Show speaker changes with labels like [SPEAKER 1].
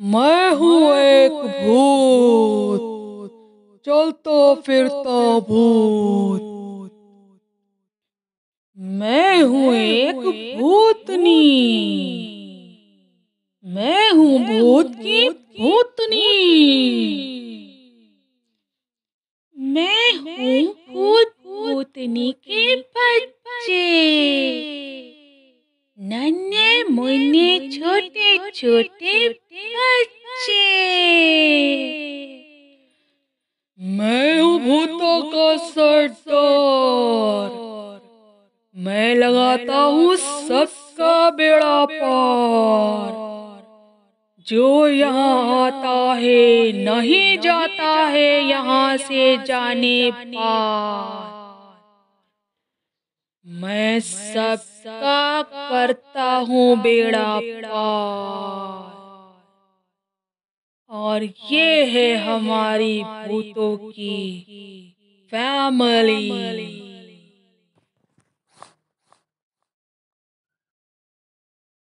[SPEAKER 1] मैं हूँ एक भूत फिर तो भूत मैं हूँ एक भूतनी मैं
[SPEAKER 2] हूँ भूत की भूतनी मैं हूँ भूत भूतनी की मुने छोटे छोटे बच्चे
[SPEAKER 1] मैं भूतों का सरदार मैं लगाता हूँ सबका बेड़ा पार जो यहाँ आता है नहीं जाता है यहाँ से जाने पार मैं सब बेड़ा पार और ये है हमारी भूतों की फैमिली